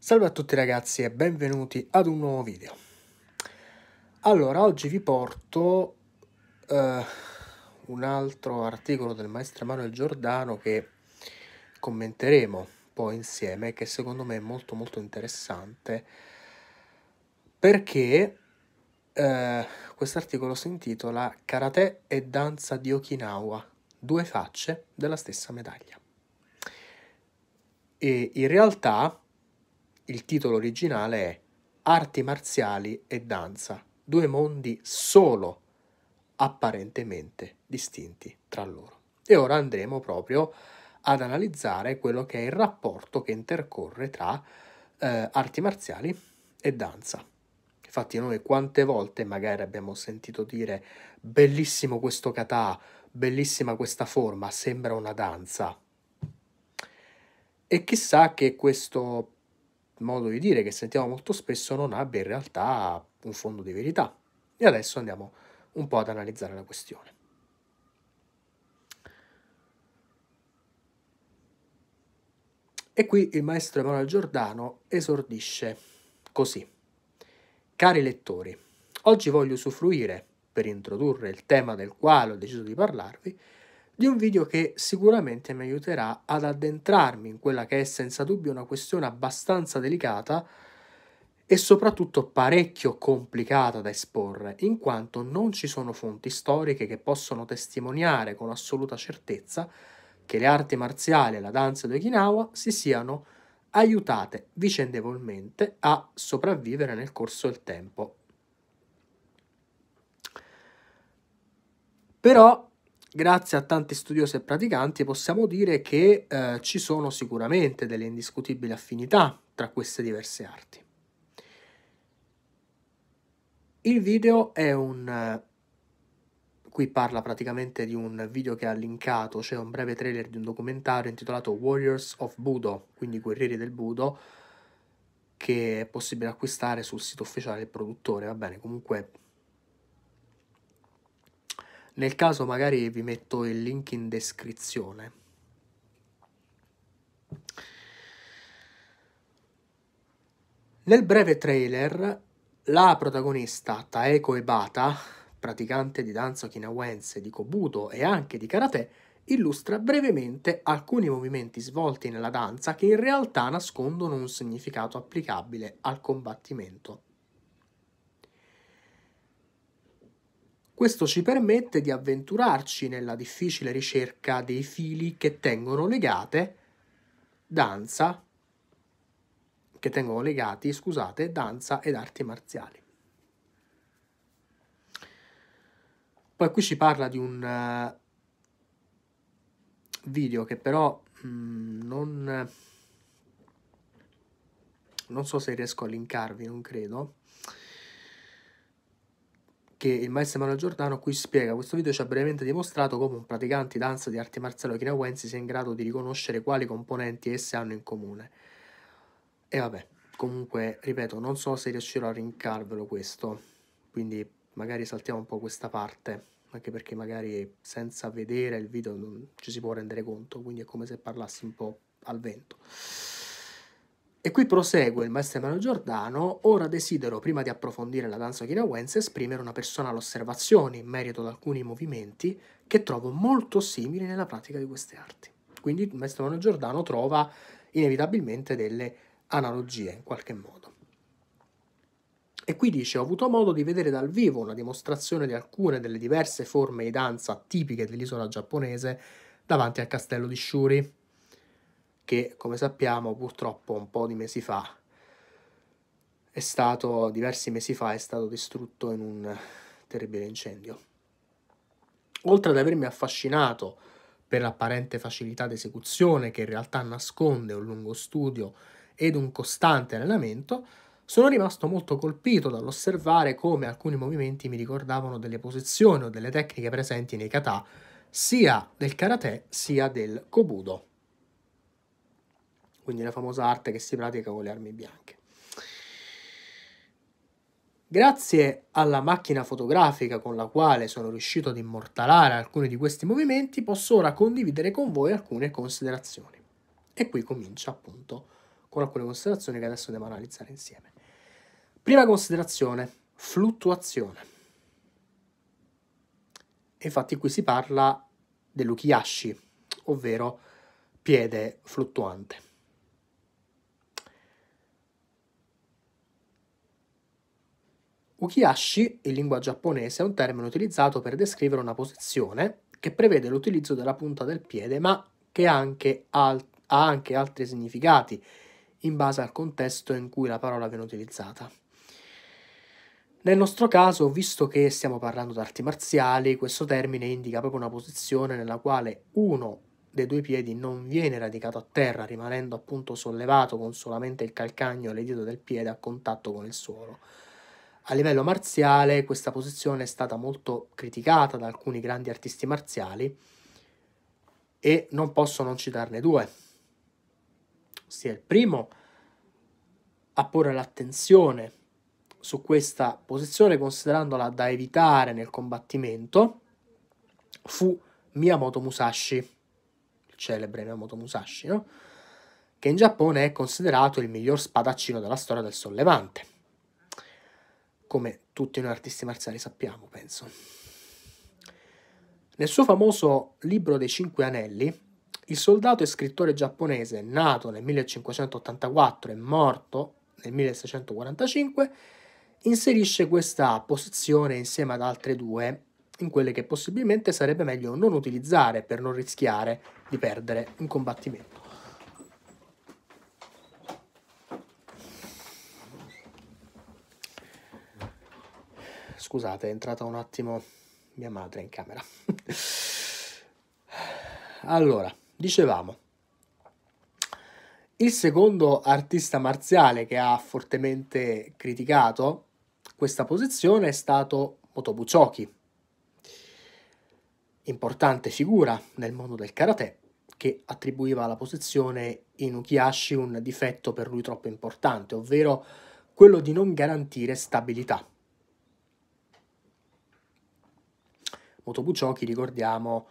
Salve a tutti ragazzi e benvenuti ad un nuovo video. Allora, oggi vi porto eh, un altro articolo del maestro Emanuele Giordano che commenteremo poi insieme, che secondo me è molto molto interessante, perché eh, quest'articolo si intitola Karate e danza di Okinawa, due facce della stessa medaglia. E in realtà il titolo originale è Arti marziali e danza, due mondi solo apparentemente distinti tra loro. E ora andremo proprio ad analizzare quello che è il rapporto che intercorre tra eh, arti marziali e danza. Infatti noi quante volte magari abbiamo sentito dire bellissimo questo kata, bellissima questa forma, sembra una danza. E chissà che questo modo di dire che sentiamo molto spesso non abbia in realtà un fondo di verità. E adesso andiamo un po' ad analizzare la questione. E qui il maestro Emanuele Giordano esordisce così. Cari lettori, oggi voglio usufruire, per introdurre il tema del quale ho deciso di parlarvi, di un video che sicuramente mi aiuterà ad addentrarmi in quella che è senza dubbio una questione abbastanza delicata e soprattutto parecchio complicata da esporre, in quanto non ci sono fonti storiche che possono testimoniare con assoluta certezza che le arti marziali e la danza di Okinawa si siano aiutate vicendevolmente a sopravvivere nel corso del tempo. Però grazie a tanti studiosi e praticanti possiamo dire che eh, ci sono sicuramente delle indiscutibili affinità tra queste diverse arti. Il video è un... Eh, qui parla praticamente di un video che ha linkato, cioè un breve trailer di un documentario intitolato Warriors of Budo, quindi Guerrieri del Budo, che è possibile acquistare sul sito ufficiale del produttore, va bene, comunque nel caso magari vi metto il link in descrizione. Nel breve trailer, la protagonista Taeko Ebata, praticante di danza okinawense, di Kobudo e anche di karate, illustra brevemente alcuni movimenti svolti nella danza che in realtà nascondono un significato applicabile al combattimento. Questo ci permette di avventurarci nella difficile ricerca dei fili che tengono legate danza, che tengono legati, scusate, danza ed arti marziali. Poi qui ci parla di un eh, video che però mm, non, non so se riesco a linkarvi, non credo che il maestro Emanuele Giordano qui spiega questo video ci ha brevemente dimostrato come un praticante di danza di arti marziali okinawensi sia in grado di riconoscere quali componenti esse hanno in comune. E vabbè, comunque, ripeto, non so se riuscirò a rincarvelo questo, quindi magari saltiamo un po' questa parte, anche perché magari senza vedere il video non ci si può rendere conto, quindi è come se parlassi un po' al vento. E qui prosegue il maestro Emanuele Giordano, ora desidero, prima di approfondire la danza chinawense, esprimere una personale osservazione in merito ad alcuni movimenti che trovo molto simili nella pratica di queste arti. Quindi il maestro Emanuele Giordano trova inevitabilmente delle analogie in qualche modo. E qui dice: Ho avuto modo di vedere dal vivo una dimostrazione di alcune delle diverse forme di danza tipiche dell'isola giapponese davanti al castello di Shuri che come sappiamo purtroppo un po' di mesi fa è stato, diversi mesi fa, è stato distrutto in un terribile incendio. Oltre ad avermi affascinato per l'apparente facilità d'esecuzione che in realtà nasconde un lungo studio ed un costante allenamento, sono rimasto molto colpito dall'osservare come alcuni movimenti mi ricordavano delle posizioni o delle tecniche presenti nei kata sia del karate sia del kobudo quindi la famosa arte che si pratica con le armi bianche. Grazie alla macchina fotografica con la quale sono riuscito ad immortalare alcuni di questi movimenti, posso ora condividere con voi alcune considerazioni. E qui comincia appunto con alcune considerazioni che adesso andiamo a analizzare insieme. Prima considerazione, fluttuazione. Infatti qui si parla dell'ukiyashi, ovvero piede fluttuante. Ukiyashi, in lingua giapponese, è un termine utilizzato per descrivere una posizione che prevede l'utilizzo della punta del piede, ma che anche al- ha anche altri significati in base al contesto in cui la parola viene utilizzata. Nel nostro caso, visto che stiamo parlando di arti marziali, questo termine indica proprio una posizione nella quale uno dei due piedi non viene radicato a terra, rimanendo appunto sollevato con solamente il calcagno e le dita del piede a contatto con il suolo. A livello marziale questa posizione è stata molto criticata da alcuni grandi artisti marziali e non posso non citarne due. Sia il primo a porre l'attenzione su questa posizione considerandola da evitare nel combattimento fu Miyamoto Musashi, il celebre Miyamoto Musashi, no? che in Giappone è considerato il miglior spadaccino della storia del sollevante come tutti noi artisti marziali sappiamo, penso. Nel suo famoso libro dei Cinque Anelli, il soldato e scrittore giapponese nato nel 1584 e morto nel 1645 inserisce questa posizione insieme ad altre due in quelle che possibilmente sarebbe meglio non utilizzare per non rischiare di perdere un combattimento. Scusate, è entrata un attimo mia madre in camera. allora, dicevamo, il secondo artista marziale che ha fortemente criticato questa posizione è stato Motobu Choki, importante figura nel mondo del karate che attribuiva alla posizione in Ukiyashi un difetto per lui troppo importante, ovvero quello di non garantire stabilità. Moto Bucciocchi, ricordiamo,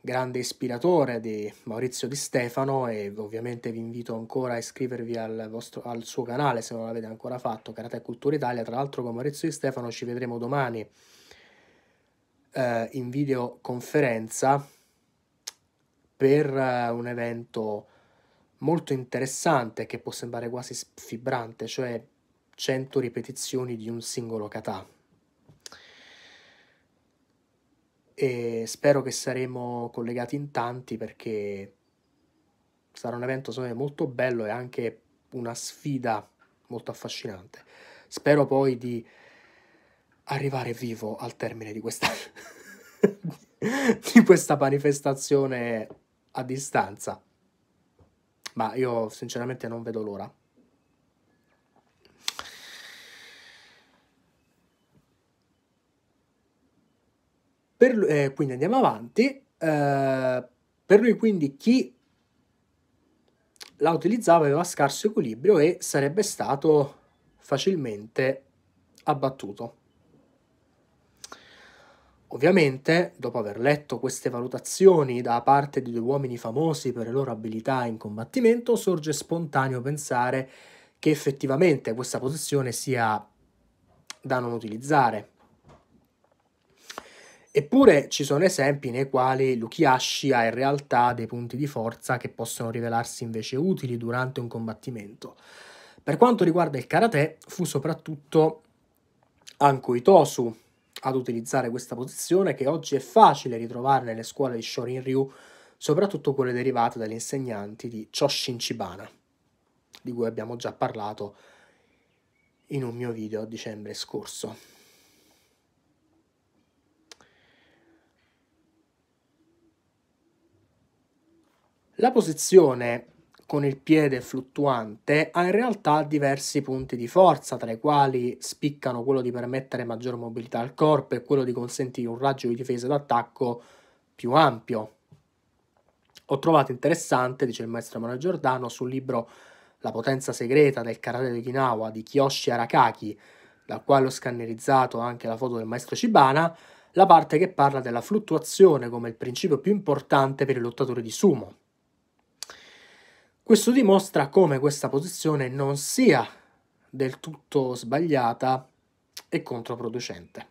grande ispiratore di Maurizio Di Stefano e ovviamente vi invito ancora a iscrivervi al, vostro, al suo canale se non l'avete ancora fatto, Karate Cultura Italia. Tra l'altro con Maurizio Di Stefano ci vedremo domani eh, in videoconferenza per eh, un evento molto interessante che può sembrare quasi sfibrante, cioè 100 ripetizioni di un singolo kata. e spero che saremo collegati in tanti perché sarà un evento me molto bello e anche una sfida molto affascinante. Spero poi di arrivare vivo al termine di questa, di questa manifestazione a distanza. Ma io sinceramente non vedo l'ora. Per, eh, quindi andiamo avanti. Eh, per lui quindi chi la utilizzava aveva scarso equilibrio e sarebbe stato facilmente abbattuto. Ovviamente, dopo aver letto queste valutazioni da parte di due uomini famosi per le loro abilità in combattimento, sorge spontaneo pensare che effettivamente questa posizione sia da non utilizzare. Eppure ci sono esempi nei quali l'ukiashi ha in realtà dei punti di forza che possono rivelarsi invece utili durante un combattimento. Per quanto riguarda il karate, fu soprattutto Anko Itosu ad utilizzare questa posizione che oggi è facile ritrovare nelle scuole di Shorinryu, soprattutto quelle derivate dagli insegnanti di Choshin Chibana, di cui abbiamo già parlato in un mio video a dicembre scorso. La posizione con il piede fluttuante ha in realtà diversi punti di forza, tra i quali spiccano quello di permettere maggior mobilità al corpo e quello di consentire un raggio di difesa d'attacco più ampio. Ho trovato interessante, dice il maestro Emanuele Giordano, sul libro La potenza segreta del karate di Okinawa di Kiyoshi Arakaki, dal quale ho scannerizzato anche la foto del maestro Shibana, la parte che parla della fluttuazione come il principio più importante per i lottatori di sumo. Questo dimostra come questa posizione non sia del tutto sbagliata e controproducente.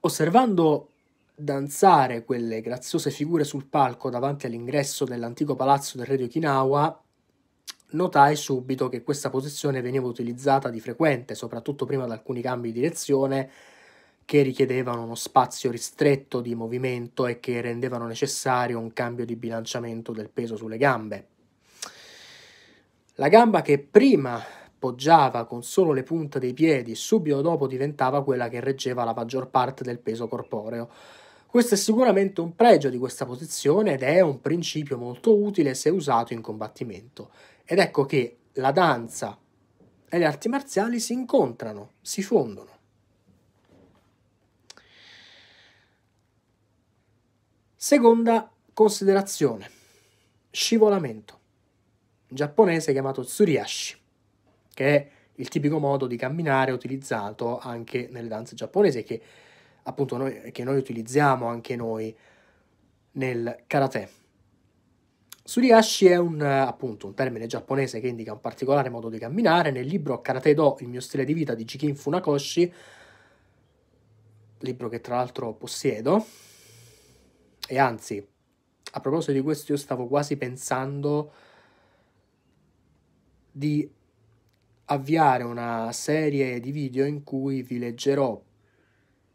Osservando danzare quelle graziose figure sul palco davanti all'ingresso dell'antico palazzo del re di Okinawa, notai subito che questa posizione veniva utilizzata di frequente, soprattutto prima di alcuni cambi di direzione, che richiedevano uno spazio ristretto di movimento e che rendevano necessario un cambio di bilanciamento del peso sulle gambe. La gamba che prima poggiava con solo le punte dei piedi subito dopo diventava quella che reggeva la maggior parte del peso corporeo. Questo è sicuramente un pregio di questa posizione ed è un principio molto utile se usato in combattimento. Ed ecco che la danza e le arti marziali si incontrano, si fondono. Seconda considerazione, scivolamento, in giapponese chiamato tsuriashi, che è il tipico modo di camminare utilizzato anche nelle danze giapponesi che appunto noi, che noi utilizziamo anche noi nel karate. Suriashi è un, appunto, un termine giapponese che indica un particolare modo di camminare. Nel libro Karate Do, il mio stile di vita di Jikin Funakoshi, libro che tra l'altro possiedo, e anzi, a proposito di questo, io stavo quasi pensando di avviare una serie di video in cui vi leggerò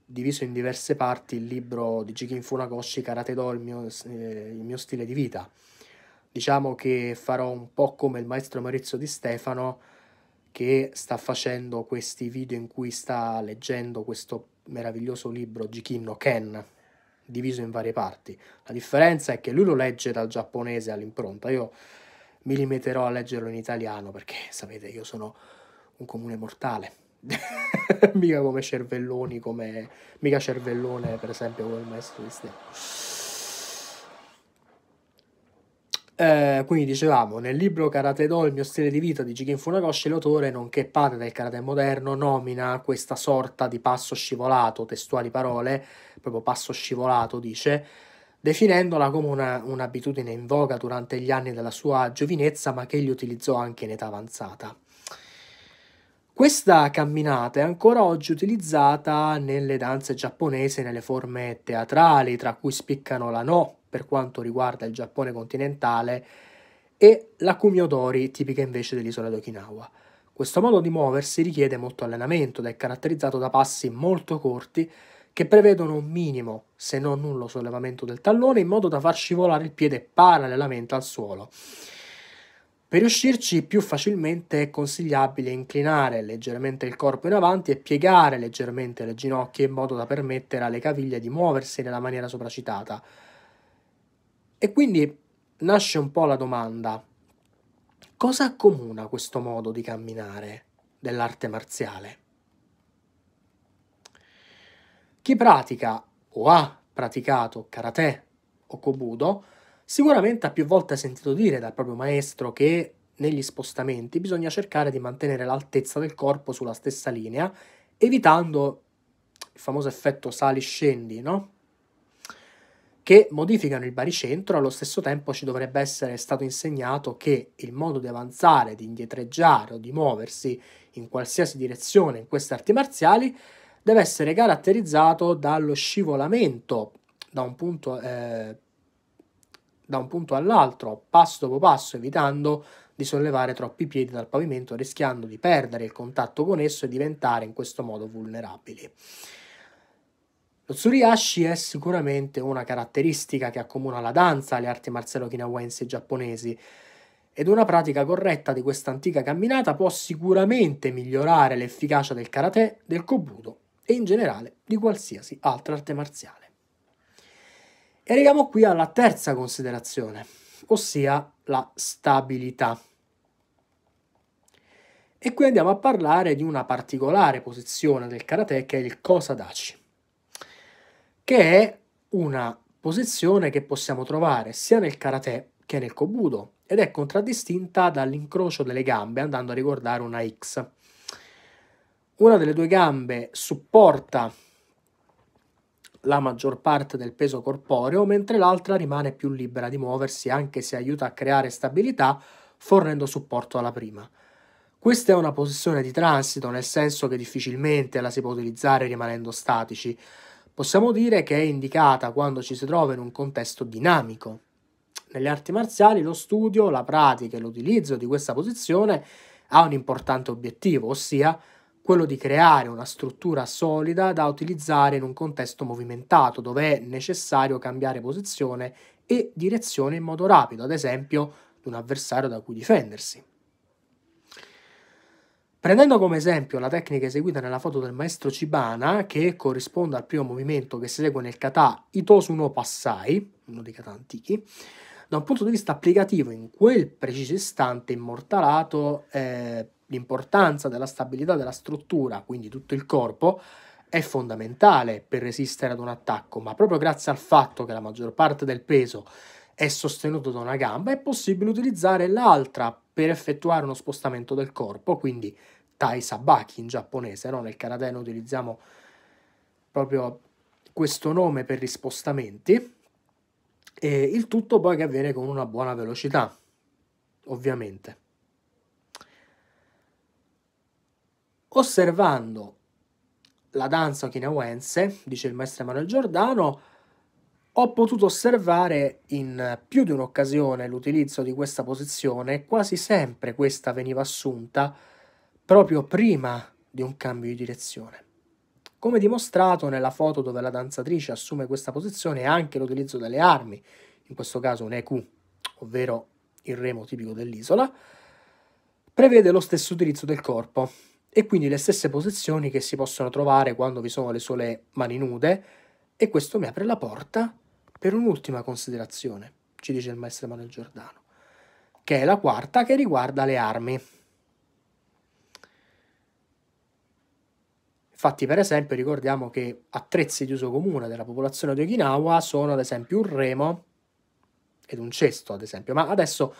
diviso in diverse parti il libro di Jikin Funakoshi Karate Do, il mio, eh, il mio stile di vita. Diciamo che farò un po' come il maestro Maurizio Di Stefano che sta facendo questi video in cui sta leggendo questo meraviglioso libro Jikin no Ken diviso in varie parti. La differenza è che lui lo legge dal giapponese all'impronta, io mi limiterò a leggerlo in italiano perché sapete io sono un comune mortale. mica come cervelloni, come mica cervellone per esempio come il maestro di Stefano. Eh, quindi dicevamo, nel libro Karate Do, il mio stile di vita di Jigen Funakoshi, l'autore, nonché padre del karate moderno, nomina questa sorta di passo scivolato, testuali parole, proprio passo scivolato dice, definendola come una, un'abitudine in voga durante gli anni della sua giovinezza, ma che egli utilizzò anche in età avanzata. Questa camminata è ancora oggi utilizzata nelle danze giapponesi nelle forme teatrali, tra cui spiccano la no per quanto riguarda il Giappone continentale e la kumiodori tipica invece dell'isola di Okinawa. Questo modo di muoversi richiede molto allenamento ed è caratterizzato da passi molto corti che prevedono un minimo, se non nullo, sollevamento del tallone in modo da far scivolare il piede parallelamente al suolo. Per riuscirci più facilmente è consigliabile inclinare leggermente il corpo in avanti e piegare leggermente le ginocchia in modo da permettere alle caviglie di muoversi nella maniera sopracitata. E quindi nasce un po' la domanda, cosa accomuna questo modo di camminare dell'arte marziale? Chi pratica o ha praticato karate o kobudo Sicuramente ha più volte sentito dire dal proprio maestro che negli spostamenti bisogna cercare di mantenere l'altezza del corpo sulla stessa linea, evitando il famoso effetto sali-scendi, no? che modificano il baricentro, allo stesso tempo ci dovrebbe essere stato insegnato che il modo di avanzare, di indietreggiare o di muoversi in qualsiasi direzione in queste arti marziali deve essere caratterizzato dallo scivolamento da un punto eh, da un punto all'altro, passo dopo passo, evitando di sollevare troppi piedi dal pavimento, rischiando di perdere il contatto con esso e diventare in questo modo vulnerabili. Lo tsuriyashi è sicuramente una caratteristica che accomuna la danza alle arti marziali okinawensi e giapponesi ed una pratica corretta di questa antica camminata può sicuramente migliorare l'efficacia del karate, del kobudo e in generale di qualsiasi altra arte marziale. E arriviamo qui alla terza considerazione, ossia la stabilità. E qui andiamo a parlare di una particolare posizione del karate che è il Kosadachi, che è una posizione che possiamo trovare sia nel karate che nel kobudo ed è contraddistinta dall'incrocio delle gambe andando a ricordare una X. Una delle due gambe supporta la maggior parte del peso corporeo, mentre l'altra rimane più libera di muoversi anche se aiuta a creare stabilità fornendo supporto alla prima. Questa è una posizione di transito, nel senso che difficilmente la si può utilizzare rimanendo statici. Possiamo dire che è indicata quando ci si trova in un contesto dinamico. Nelle arti marziali lo studio, la pratica e l'utilizzo di questa posizione ha un importante obiettivo, ossia quello di creare una struttura solida da utilizzare in un contesto movimentato dove è necessario cambiare posizione e direzione in modo rapido, ad esempio di un avversario da cui difendersi. Prendendo come esempio la tecnica eseguita nella foto del maestro Cibana, che corrisponde al primo movimento che si segue nel kata Itosu no Passai, uno dei kata antichi, da un punto di vista applicativo in quel preciso istante immortalato eh, L'importanza della stabilità della struttura, quindi tutto il corpo, è fondamentale per resistere ad un attacco, ma proprio grazie al fatto che la maggior parte del peso è sostenuto da una gamba, è possibile utilizzare l'altra per effettuare uno spostamento del corpo, quindi tai sabaki in giapponese, no? nel karate noi utilizziamo proprio questo nome per gli spostamenti, e il tutto poi che avviene con una buona velocità, ovviamente. osservando la danza okinawense, dice il maestro Emanuele Giordano, ho potuto osservare in più di un'occasione l'utilizzo di questa posizione, quasi sempre questa veniva assunta proprio prima di un cambio di direzione. Come dimostrato nella foto dove la danzatrice assume questa posizione è anche l'utilizzo delle armi, in questo caso un EQ, ovvero il remo tipico dell'isola, prevede lo stesso utilizzo del corpo, e quindi le stesse posizioni che si possono trovare quando vi sono le sole mani nude e questo mi apre la porta per un'ultima considerazione, ci dice il maestro Emanuele Giordano, che è la quarta che riguarda le armi. Infatti, per esempio, ricordiamo che attrezzi di uso comune della popolazione di Okinawa sono, ad esempio, un remo ed un cesto, ad esempio. Ma adesso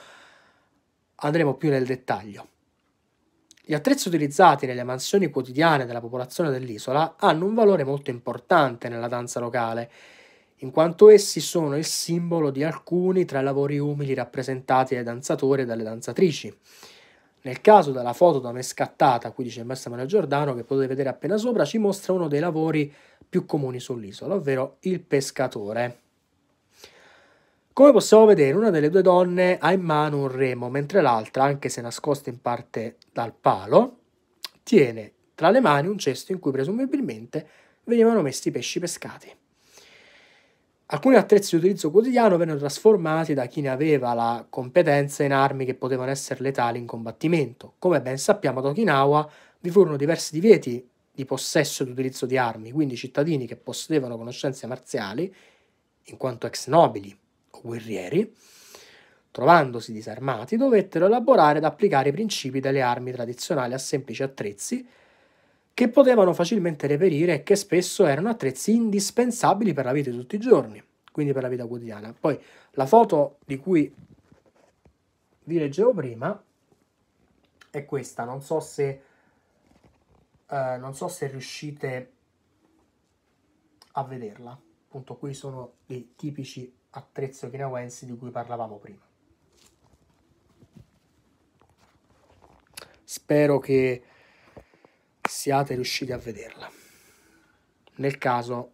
andremo più nel dettaglio. Gli attrezzi utilizzati nelle mansioni quotidiane della popolazione dell'isola hanno un valore molto importante nella danza locale, in quanto essi sono il simbolo di alcuni tra i lavori umili rappresentati dai danzatori e dalle danzatrici. Nel caso della foto da me scattata, qui dice il Maria Giordano, che potete vedere appena sopra, ci mostra uno dei lavori più comuni sull'isola, ovvero il pescatore. Come possiamo vedere, una delle due donne ha in mano un remo, mentre l'altra, anche se nascosta in parte dal palo, tiene tra le mani un cesto in cui presumibilmente venivano messi i pesci pescati. Alcuni attrezzi di utilizzo quotidiano vennero trasformati da chi ne aveva la competenza in armi che potevano essere letali in combattimento. Come ben sappiamo ad Okinawa vi furono diversi divieti di possesso ed utilizzo di armi, quindi cittadini che possedevano conoscenze marziali, in quanto ex nobili guerrieri, trovandosi disarmati, dovettero elaborare ed applicare i principi delle armi tradizionali a semplici attrezzi che potevano facilmente reperire e che spesso erano attrezzi indispensabili per la vita di tutti i giorni, quindi per la vita quotidiana. Poi la foto di cui vi leggevo prima è questa, non so se, eh, non so se riuscite a vederla. Appunto, qui sono i tipici attrezzo chinawens di cui parlavamo prima. Spero che siate riusciti a vederla. Nel caso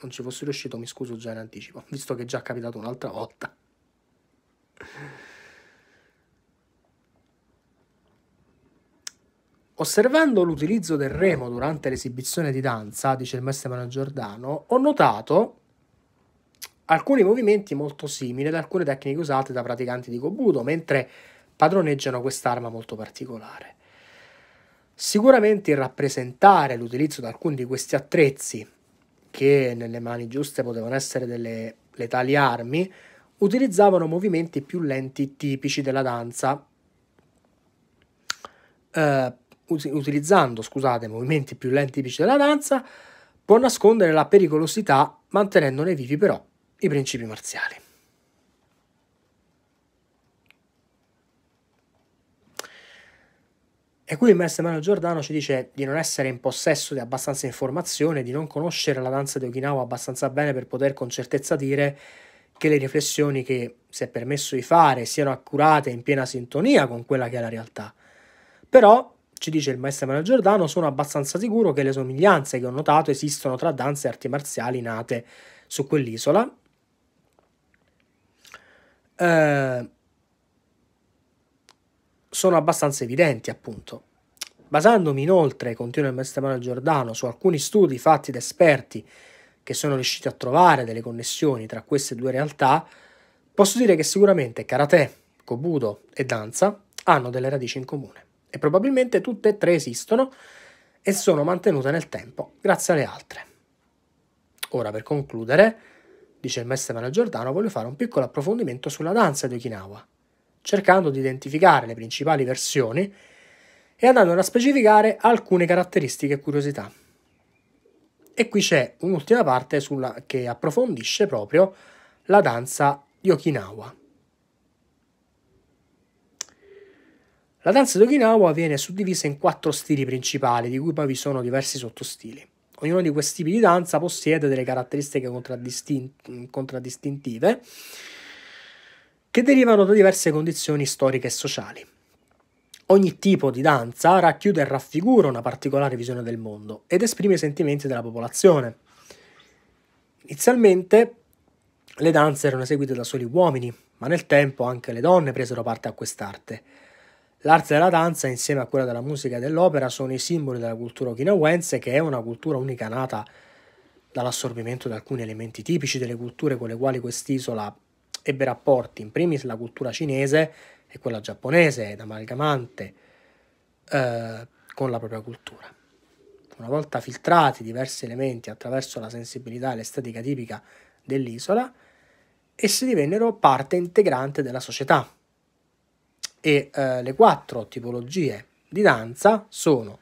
non ci fossi riuscito, mi scuso già in anticipo, visto che è già capitato un'altra volta. Osservando l'utilizzo del remo durante l'esibizione di danza, dice il maestro Giordano, ho notato alcuni movimenti molto simili ad alcune tecniche usate da praticanti di Kobudo, mentre padroneggiano quest'arma molto particolare. Sicuramente rappresentare l'utilizzo di alcuni di questi attrezzi, che nelle mani giuste potevano essere delle letali armi, utilizzavano movimenti più lenti tipici della danza, eh, utilizzando, scusate, movimenti più lenti tipici della danza, può nascondere la pericolosità mantenendone vivi però i principi marziali. E qui il maestro Emanuele Giordano ci dice di non essere in possesso di abbastanza informazione, di non conoscere la danza di Okinawa abbastanza bene per poter con certezza dire che le riflessioni che si è permesso di fare siano accurate in piena sintonia con quella che è la realtà. Però, ci dice il maestro Emanuele Giordano, sono abbastanza sicuro che le somiglianze che ho notato esistono tra danze e arti marziali nate su quell'isola eh, sono abbastanza evidenti, appunto. Basandomi inoltre, continua il maestro Emanuele Giordano, su alcuni studi fatti da esperti che sono riusciti a trovare delle connessioni tra queste due realtà, posso dire che sicuramente karate, kobudo e danza hanno delle radici in comune e probabilmente tutte e tre esistono e sono mantenute nel tempo grazie alle altre. Ora per concludere, dice il maestro Emanuele Giordano, voglio fare un piccolo approfondimento sulla danza di Okinawa, cercando di identificare le principali versioni e andando a specificare alcune caratteristiche e curiosità. E qui c'è un'ultima parte sulla, che approfondisce proprio la danza di Okinawa. La danza di Okinawa viene suddivisa in quattro stili principali, di cui poi vi sono diversi sottostili ognuno di questi tipi di danza possiede delle caratteristiche contraddistint- contraddistintive che derivano da diverse condizioni storiche e sociali. Ogni tipo di danza racchiude e raffigura una particolare visione del mondo ed esprime i sentimenti della popolazione. Inizialmente le danze erano eseguite da soli uomini, ma nel tempo anche le donne presero parte a quest'arte L'arte della danza, insieme a quella della musica e dell'opera, sono i simboli della cultura okinawense, che è una cultura unica nata dall'assorbimento di alcuni elementi tipici delle culture con le quali quest'isola ebbe rapporti, in primis la cultura cinese e quella giapponese, ed amalgamante eh, con la propria cultura. Una volta filtrati diversi elementi attraverso la sensibilità e l'estetica tipica dell'isola, essi divennero parte integrante della società, e eh, le quattro tipologie di danza sono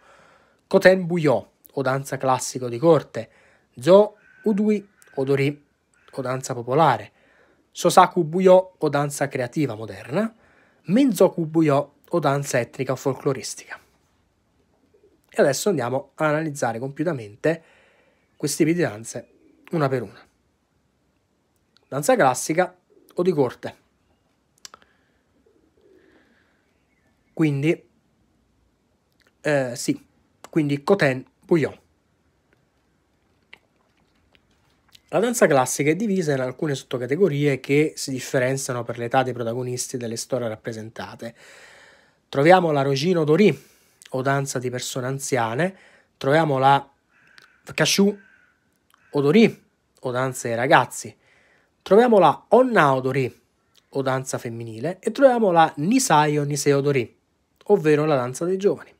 Koten Buyo o danza classico di corte, Zo Udui Odori o danza popolare, Sosaku Buyo o danza creativa moderna, Menzoku Buyo o danza etnica o folcloristica. E adesso andiamo ad analizzare compiutamente questi tipi di danze una per una. Danza classica o di corte. Quindi, eh, sì, quindi Coten Bouillon. La danza classica è divisa in alcune sottocategorie che si differenziano per l'età dei protagonisti delle storie rappresentate. Troviamo la Rogino Dorì, o danza di persone anziane, troviamo la Cachou Odori, o danza ai ragazzi, troviamo la Onna Odori, o danza femminile, e troviamo la Nisai o Nisei Odori, ovvero la danza dei giovani.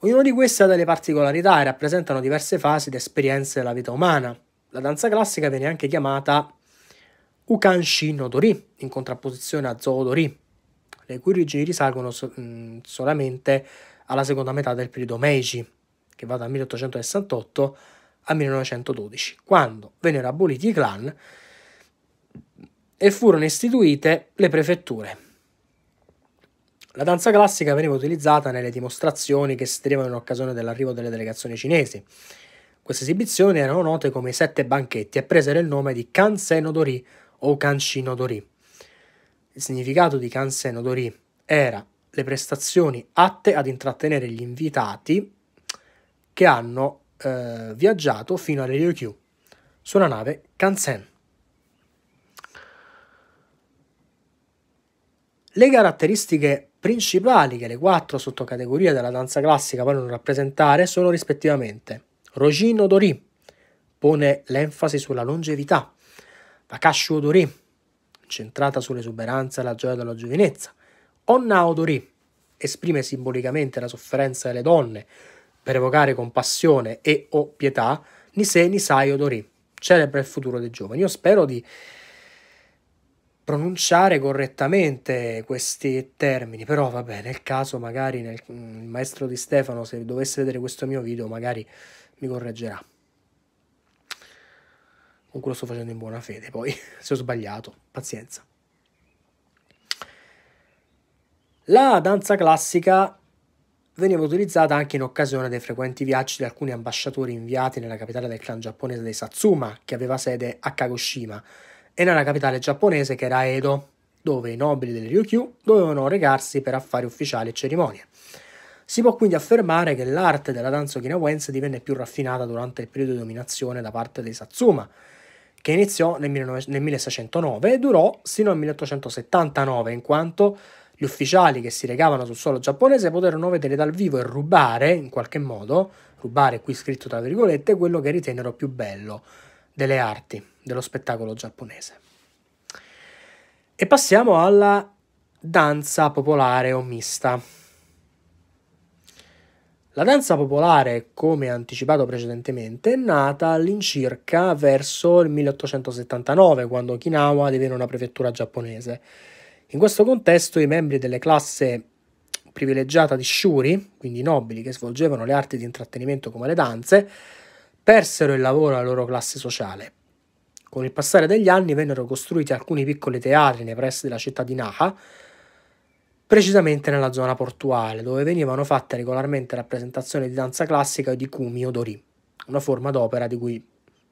Ognuno di questi ha delle particolarità e rappresentano diverse fasi ed esperienze della vita umana. La danza classica viene anche chiamata Ukanshi no Dori, in contrapposizione a Zoodori, le cui origini risalgono so- mh, mm, solamente alla seconda metà del periodo Meiji, che va dal 1868 al 1912, quando vennero aboliti i clan e furono istituite le prefetture. La danza classica veniva utilizzata nelle dimostrazioni che si tenevano in occasione dell'arrivo delle delegazioni cinesi. Queste esibizioni erano note come i sette banchetti e presero il nome di Kansen Nodori o Kanshin Nodori. Il significato di Kansen Nodori era le prestazioni atte ad intrattenere gli invitati che hanno eh, viaggiato fino a Ryukyu sulla nave Kansen. Le caratteristiche principali che le quattro sottocategorie della danza classica vogliono rappresentare sono rispettivamente Rogin Dori, pone l'enfasi sulla longevità, Vakashu Dori, centrata sull'esuberanza e la gioia della giovinezza, Onnao Dori, esprime simbolicamente la sofferenza delle donne per evocare compassione e o pietà, Nisei Nisai Odori, celebra il futuro dei giovani. Io spero di pronunciare correttamente questi termini, però vabbè, nel caso magari nel, il maestro di Stefano, se dovesse vedere questo mio video, magari mi correggerà. Comunque lo sto facendo in buona fede, poi se ho sbagliato, pazienza. La danza classica veniva utilizzata anche in occasione dei frequenti viaggi di alcuni ambasciatori inviati nella capitale del clan giapponese dei Satsuma, che aveva sede a Kagoshima, e nella capitale giapponese che era Edo, dove i nobili del Ryukyu dovevano recarsi per affari ufficiali e cerimonie. Si può quindi affermare che l'arte della danza okinawense divenne più raffinata durante il periodo di dominazione da parte dei Satsuma, che iniziò nel, 1609 e durò sino al 1879, in quanto gli ufficiali che si recavano sul suolo giapponese poterono vedere dal vivo e rubare, in qualche modo, rubare qui scritto tra virgolette, quello che ritennero più bello, delle arti, dello spettacolo giapponese. E passiamo alla danza popolare o mista. La danza popolare, come anticipato precedentemente, è nata all'incirca verso il 1879, quando Okinawa divenne una prefettura giapponese. In questo contesto i membri delle classe privilegiata di shuri, quindi nobili che svolgevano le arti di intrattenimento come le danze, Persero il lavoro alla loro classe sociale. Con il passare degli anni vennero costruiti alcuni piccoli teatri nei pressi della città di Naha, precisamente nella zona portuale, dove venivano fatte regolarmente rappresentazioni di danza classica di Kumi Odori, una forma d'opera di cui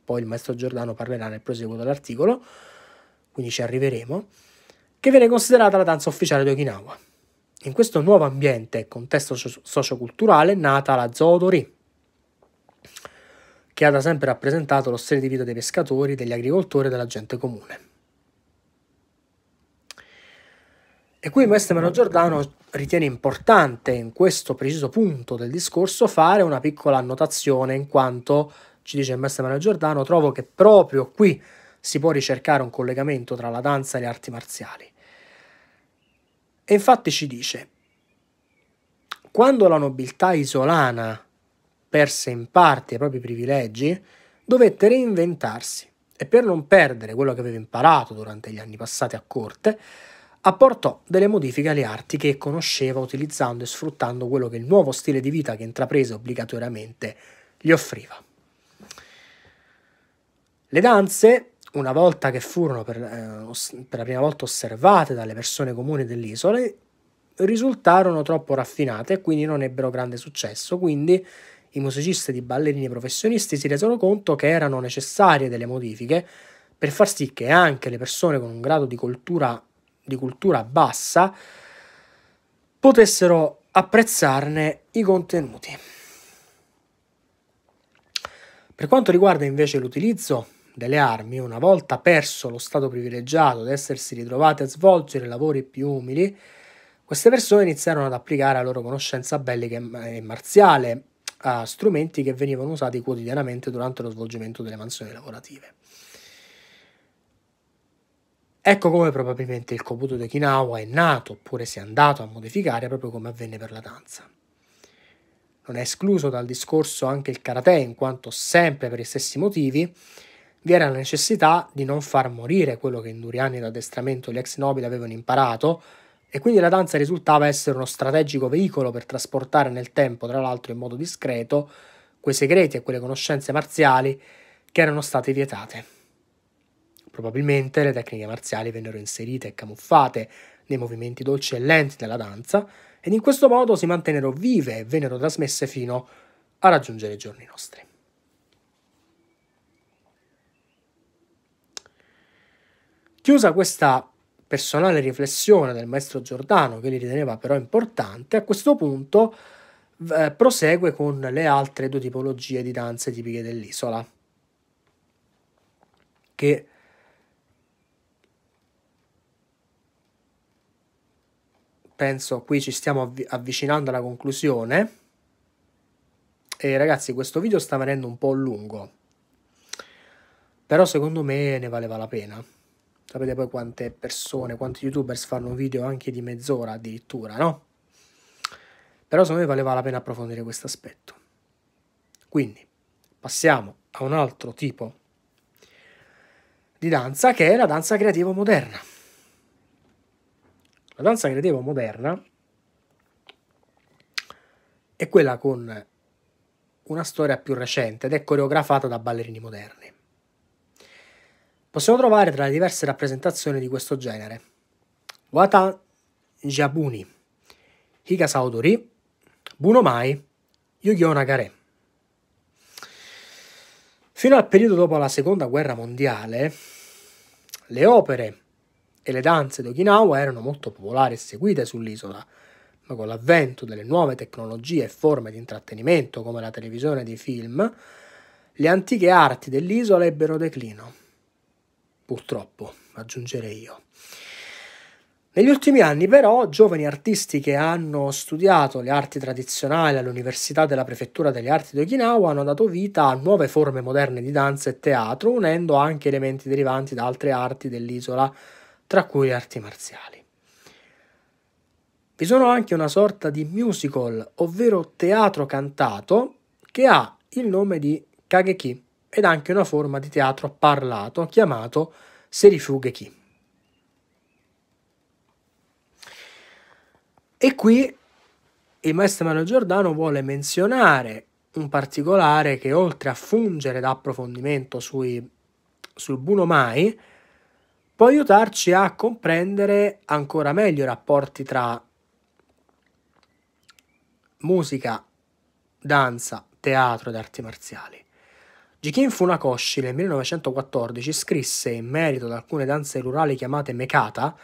poi il maestro Giordano parlerà nel proseguo dell'articolo, quindi ci arriveremo, che viene considerata la danza ufficiale di Okinawa. In questo nuovo ambiente e contesto socioculturale è nata la Zoodori, che ha da sempre rappresentato lo stile di vita dei pescatori, degli agricoltori e della gente comune. E qui Maestro Mano Giordano ritiene importante in questo preciso punto del discorso fare una piccola annotazione in quanto, ci dice Maestro Mano Giordano, trovo che proprio qui si può ricercare un collegamento tra la danza e le arti marziali. E infatti ci dice, quando la nobiltà isolana perse in parte i propri privilegi, dovette reinventarsi e per non perdere quello che aveva imparato durante gli anni passati a corte, apportò delle modifiche alle arti che conosceva utilizzando e sfruttando quello che il nuovo stile di vita che intraprese obbligatoriamente gli offriva. Le danze, una volta che furono per, eh, per la prima volta osservate dalle persone comuni dell'isola, risultarono troppo raffinate e quindi non ebbero grande successo, quindi i musicisti di ballerini professionisti si resero conto che erano necessarie delle modifiche per far sì che anche le persone con un grado di cultura, di cultura bassa potessero apprezzarne i contenuti. Per quanto riguarda invece l'utilizzo delle armi, una volta perso lo stato privilegiato ed essersi ritrovate a svolgere lavori più umili, queste persone iniziarono ad applicare la loro conoscenza bellica e marziale a strumenti che venivano usati quotidianamente durante lo svolgimento delle mansioni lavorative. Ecco come probabilmente il Kobuto Okinawa è nato oppure si è andato a modificare proprio come avvenne per la danza. Non è escluso dal discorso anche il karate, in quanto sempre per gli stessi motivi vi era la necessità di non far morire quello che in duri anni di addestramento gli ex nobili avevano imparato, e quindi la danza risultava essere uno strategico veicolo per trasportare nel tempo, tra l'altro in modo discreto, quei segreti e quelle conoscenze marziali che erano state vietate. Probabilmente le tecniche marziali vennero inserite e camuffate nei movimenti dolci e lenti della danza ed in questo modo si mantennero vive e vennero trasmesse fino a raggiungere i giorni nostri. Chiusa questa personale riflessione del maestro Giordano, che li riteneva però importante, a questo punto eh, prosegue con le altre due tipologie di danze tipiche dell'isola, che penso qui ci stiamo avvi- avvicinando alla conclusione. E ragazzi, questo video sta venendo un po' lungo, però secondo me ne valeva la pena. Sapete poi quante persone, quanti youtubers fanno video anche di mezz'ora addirittura, no? Però secondo me valeva la pena approfondire questo aspetto. Quindi passiamo a un altro tipo di danza che è la danza creativa moderna. La danza creativa moderna è quella con una storia più recente ed è coreografata da ballerini moderni possiamo trovare tra le diverse rappresentazioni di questo genere Wata Jabuni, Higa Bunomai, yu gi Fino al periodo dopo la seconda guerra mondiale, le opere e le danze d'Okinawa erano molto popolari e seguite sull'isola, ma con l'avvento delle nuove tecnologie e forme di intrattenimento come la televisione e i film, le antiche arti dell'isola ebbero declino purtroppo, aggiungerei io. Negli ultimi anni però giovani artisti che hanno studiato le arti tradizionali all'Università della Prefettura delle Arti di Okinawa hanno dato vita a nuove forme moderne di danza e teatro, unendo anche elementi derivanti da altre arti dell'isola, tra cui le arti marziali. Vi sono anche una sorta di musical, ovvero teatro cantato, che ha il nome di Kageki ed anche una forma di teatro parlato chiamato Serifugeki. E qui il maestro Manuel Giordano vuole menzionare un particolare che oltre a fungere da approfondimento sui, sul Mai può aiutarci a comprendere ancora meglio i rapporti tra musica, danza, teatro ed arti marziali. Jikin Funakoshi nel 1914 scrisse in merito ad alcune danze rurali chiamate mekata,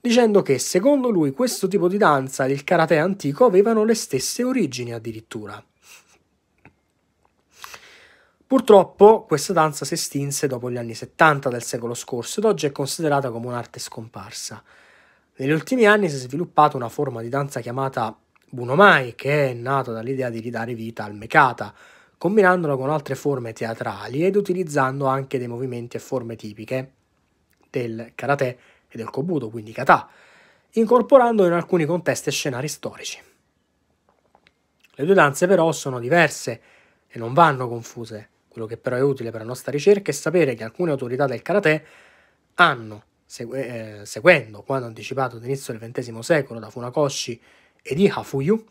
dicendo che secondo lui questo tipo di danza e il karate antico avevano le stesse origini addirittura. Purtroppo questa danza si estinse dopo gli anni 70 del secolo scorso ed oggi è considerata come un'arte scomparsa. Negli ultimi anni si è sviluppata una forma di danza chiamata Bunomai, che è nata dall'idea di ridare vita al mekata, combinandolo con altre forme teatrali ed utilizzando anche dei movimenti e forme tipiche del karate e del kobudo, quindi kata, incorporandolo in alcuni contesti e scenari storici. Le due danze però sono diverse e non vanno confuse. Quello che però è utile per la nostra ricerca è sapere che alcune autorità del karate hanno, segue, eh, seguendo quanto anticipato all'inizio del XX secolo da Funakoshi e di Hafuyu,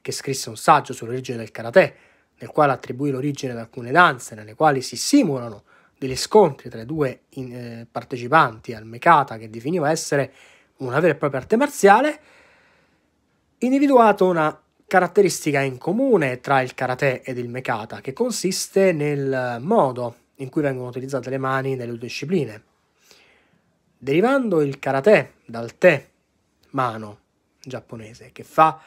che scrisse un saggio sull'origine del karate nel quale attribuì l'origine ad alcune danze nelle quali si simulano degli scontri tra i due in, eh, partecipanti al Mekata che definiva essere una vera e propria arte marziale, individuato una caratteristica in comune tra il karate ed il Mekata che consiste nel modo in cui vengono utilizzate le mani nelle due discipline. Derivando il karate dal te, mano giapponese, che fa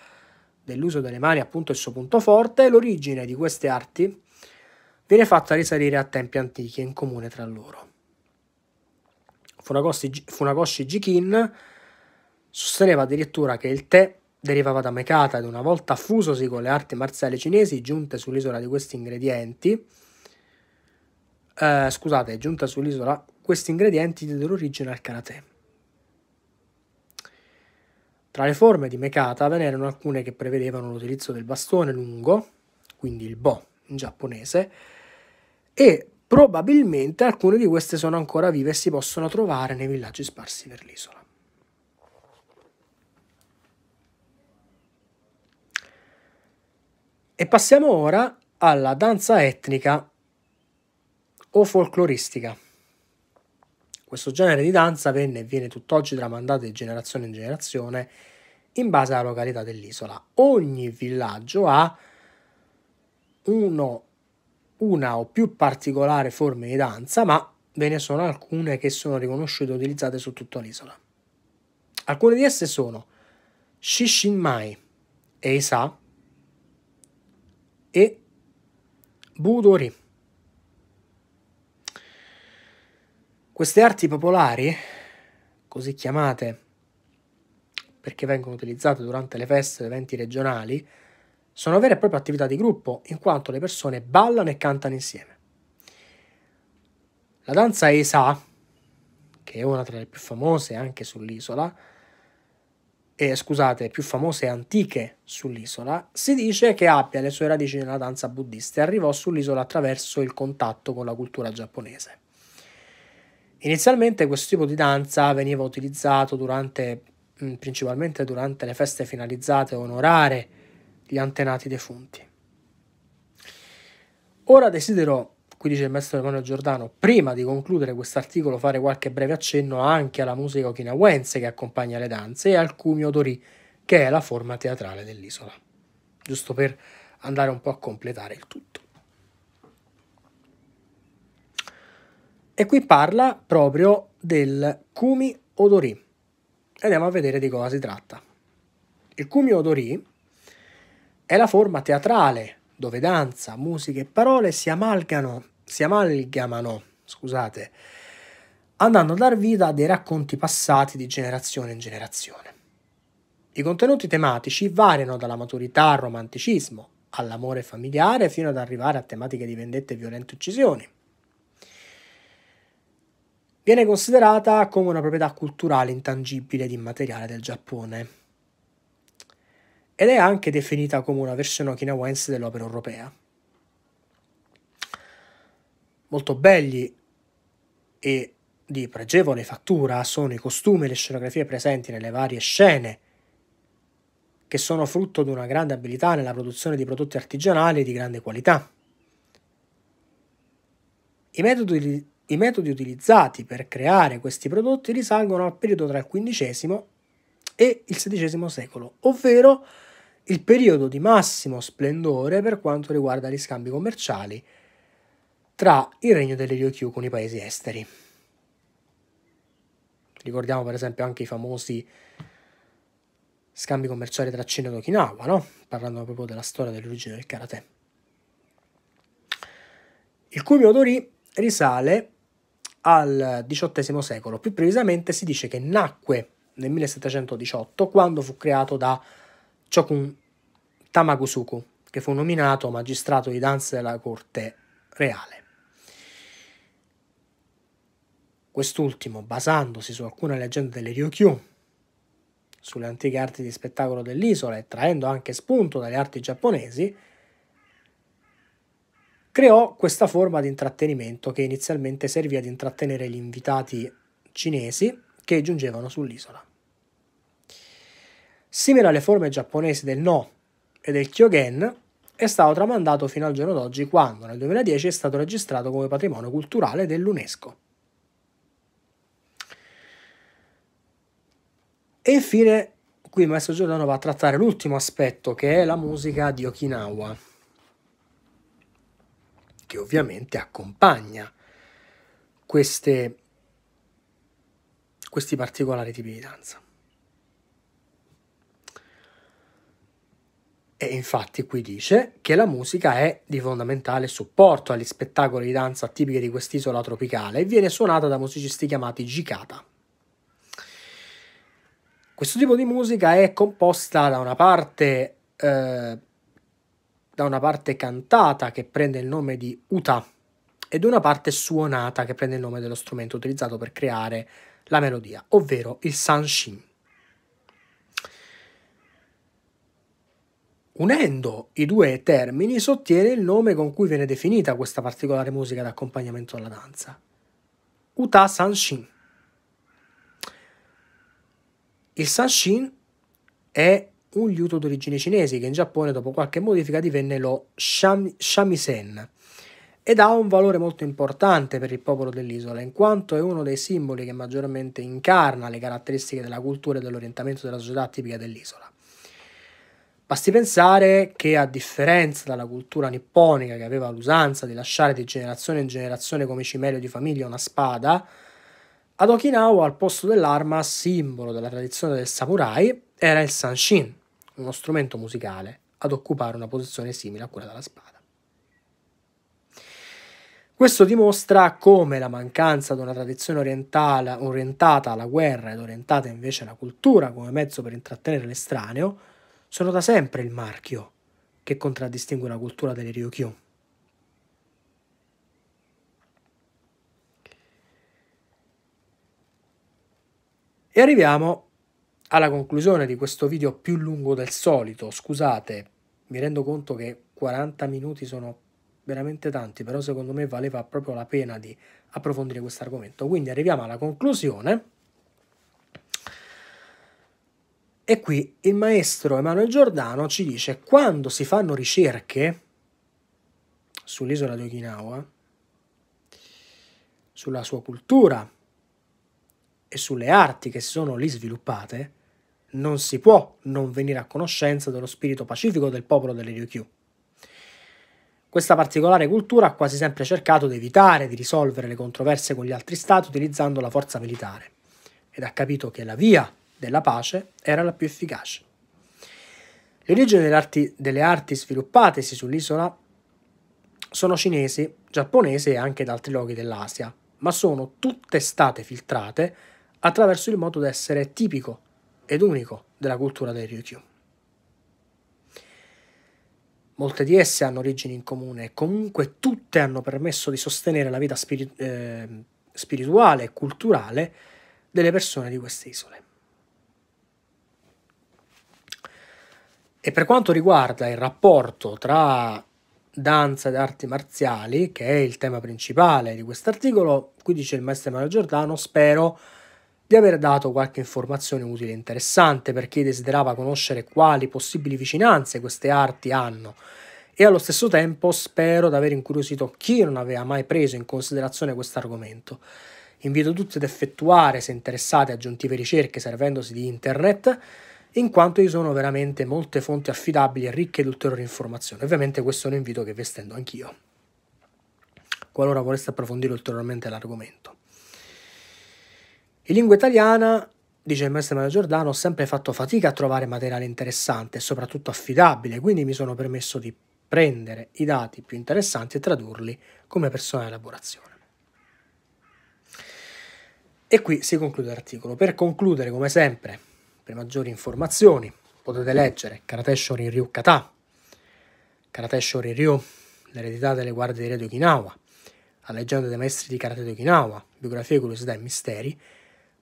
dell'uso delle mani appunto il suo punto forte, l'origine di queste arti viene fatta risalire a tempi antichi in comune tra loro. Funakoshi, Funakoshi Jikin sosteneva addirittura che il tè derivava da Mekata ed una volta fusosi con le arti marziali cinesi giunte sull'isola di questi ingredienti, eh, scusate, giunta sull'isola questi ingredienti diedero origine al karate. Tra le forme di mekata ve n'erano alcune che prevedevano l'utilizzo del bastone lungo, quindi il bo in giapponese, e probabilmente alcune di queste sono ancora vive e si possono trovare nei villaggi sparsi per l'isola. E passiamo ora alla danza etnica o folcloristica. Questo genere di danza venne e viene tutt'oggi tramandato di generazione in generazione in base alla località dell'isola. Ogni villaggio ha uno, una o più particolari forme di danza, ma ve ne sono alcune che sono riconosciute e utilizzate su tutta l'isola. Alcune di esse sono Shishinmai, Eisa e Budori. Queste arti popolari, così chiamate perché vengono utilizzate durante le feste ed eventi regionali, sono vere e proprie attività di gruppo, in quanto le persone ballano e cantano insieme. La danza Esa, che è una tra le più famose anche sull'isola, e scusate, più famose e antiche sull'isola, si dice che abbia le sue radici nella danza buddista e arrivò sull'isola attraverso il contatto con la cultura giapponese. Inizialmente questo tipo di danza veniva utilizzato durante, principalmente durante le feste finalizzate a onorare gli antenati defunti. Ora desidero qui dice il maestro Emanuele Giordano, prima di concludere quest'articolo fare qualche breve accenno anche alla musica okinawense che accompagna le danze e al cumio dori, che è la forma teatrale dell'isola, giusto per andare un po' a completare il tutto. E qui parla proprio del Kumi Odori. Andiamo a vedere di cosa si tratta. Il Kumi Odori è la forma teatrale dove danza, musica e parole si amalgano, si amalgamano, scusate, andando a dar vita a dei racconti passati di generazione in generazione. I contenuti tematici variano dalla maturità al romanticismo, all'amore familiare, fino ad arrivare a tematiche di vendette e violente uccisioni. Viene considerata come una proprietà culturale intangibile ed immateriale del Giappone ed è anche definita come una versione okinawense dell'opera europea. Molto belli e di pregevole fattura sono i costumi e le scenografie presenti nelle varie scene, che sono frutto di una grande abilità nella produzione di prodotti artigianali di grande qualità. I metodi i metodi utilizzati per creare questi prodotti risalgono al periodo tra il XV e il XVI secolo, ovvero il periodo di massimo splendore per quanto riguarda gli scambi commerciali tra il regno delle Ryukyu con i paesi esteri. Ricordiamo per esempio anche i famosi scambi commerciali tra Cina ed Okinawa, no? parlando proprio della storia dell'origine del karate. Il cui Odori risale al XVIII secolo. Più precisamente si dice che nacque nel 1718 quando fu creato da Chokun Tamagusuku, che fu nominato magistrato di danza della corte reale. Quest'ultimo, basandosi su alcune leggende delle Ryukyu, sulle antiche arti di spettacolo dell'isola e traendo anche spunto dalle arti giapponesi, creò questa forma di intrattenimento che inizialmente servì ad intrattenere gli invitati cinesi che giungevano sull'isola. Simile alle forme giapponesi del no e del kyogen, è stato tramandato fino al giorno d'oggi quando nel 2010 è stato registrato come patrimonio culturale dell'UNESCO. E infine, qui Maestro Giordano va a trattare l'ultimo aspetto che è la musica di Okinawa che ovviamente accompagna queste, questi particolari tipi di danza. E infatti qui dice che la musica è di fondamentale supporto agli spettacoli di danza tipiche di quest'isola tropicale e viene suonata da musicisti chiamati jikata. Questo tipo di musica è composta da una parte eh, da una parte cantata che prende il nome di Uta ed una parte suonata che prende il nome dello strumento utilizzato per creare la melodia, ovvero il sanshin. Unendo i due termini si ottiene il nome con cui viene definita questa particolare musica d'accompagnamento alla danza, Uta Sanshin. Il Sanshin è un liuto d'origine cinese che in Giappone dopo qualche modifica divenne lo shamisen ed ha un valore molto importante per il popolo dell'isola in quanto è uno dei simboli che maggiormente incarna le caratteristiche della cultura e dell'orientamento della società tipica dell'isola. Basti pensare che a differenza dalla cultura nipponica che aveva l'usanza di lasciare di generazione in generazione come cimelio di famiglia una spada, ad Okinawa al posto dell'arma, simbolo della tradizione del samurai, era il sanshin, uno strumento musicale ad occupare una posizione simile a quella della spada. Questo dimostra come la mancanza di una tradizione orientale, orientata alla guerra ed orientata invece alla cultura come mezzo per intrattenere l'estraneo sono da sempre il marchio che contraddistingue la cultura delle Ryukyu. E arriviamo alla conclusione di questo video più lungo del solito, scusate, mi rendo conto che 40 minuti sono veramente tanti, però secondo me valeva proprio la pena di approfondire questo argomento. Quindi arriviamo alla conclusione. E qui il maestro Emanuele Giordano ci dice quando si fanno ricerche sull'isola di Okinawa, sulla sua cultura e sulle arti che si sono lì sviluppate, non si può non venire a conoscenza dello spirito pacifico del popolo delle Ryukyu. Questa particolare cultura ha quasi sempre cercato di evitare di risolvere le controverse con gli altri stati utilizzando la forza militare ed ha capito che la via della pace era la più efficace. Le origini delle arti, delle arti sviluppatesi sull'isola sono cinesi, giapponesi e anche da altri luoghi dell'Asia, ma sono tutte state filtrate attraverso il modo d'essere tipico ed unico della cultura del Ryukyu. Molte di esse hanno origini in comune e comunque tutte hanno permesso di sostenere la vita spiri eh, spirituale e culturale delle persone di queste isole. E per quanto riguarda il rapporto tra danza ed arti marziali, che è il tema principale di quest'articolo, qui dice il maestro Mario Giordano, spero di aver dato qualche informazione utile e interessante per chi desiderava conoscere quali possibili vicinanze queste arti hanno e allo stesso tempo spero di aver incuriosito chi non aveva mai preso in considerazione questo argomento. Invito tutti ad effettuare, se interessate, aggiuntive ricerche servendosi di internet, in quanto ci sono veramente molte fonti affidabili e ricche di ulteriori informazioni. Ovviamente questo è un invito che vi estendo anch'io, qualora voleste approfondire ulteriormente l'argomento. In lingua italiana, dice il maestro Mario Giordano, ho sempre fatto fatica a trovare materiale interessante e soprattutto affidabile, quindi mi sono permesso di prendere i dati più interessanti e tradurli come persona di elaborazione. E qui si conclude l'articolo. Per concludere, come sempre, per maggiori informazioni potete leggere Karateshwar in Ryu Kata, Karateshwar in Ryu, l'eredità delle guardie di Re di Okinawa, la leggenda dei maestri di Karate di Okinawa, biografie, curiosità e misteri,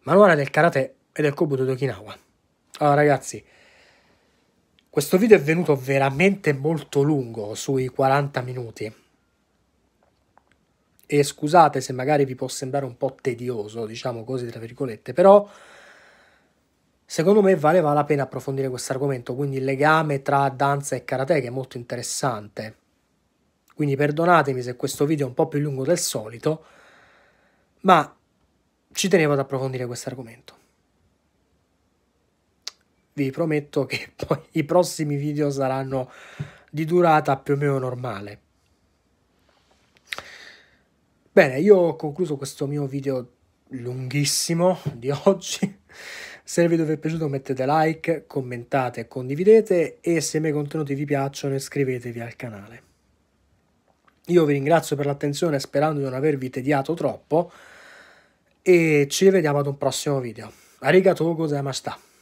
manuale del karate e del Kobuto d'Okinawa. Allora ragazzi, questo video è venuto veramente molto lungo, sui 40 minuti. E scusate se magari vi può sembrare un po' tedioso, diciamo così tra virgolette, però secondo me valeva la pena approfondire questo argomento, quindi il legame tra danza e karate che è molto interessante. Quindi perdonatemi se questo video è un po' più lungo del solito, ma ci tenevo ad approfondire questo argomento. Vi prometto che poi i prossimi video saranno di durata più o meno normale. Bene, io ho concluso questo mio video lunghissimo di oggi. Se il video vi è piaciuto mettete like, commentate, condividete e se i miei contenuti vi piacciono iscrivetevi al canale. Io vi ringrazio per l'attenzione sperando di non avervi tediato troppo e ci vediamo ad un prossimo video. Arigatou gozaimashita!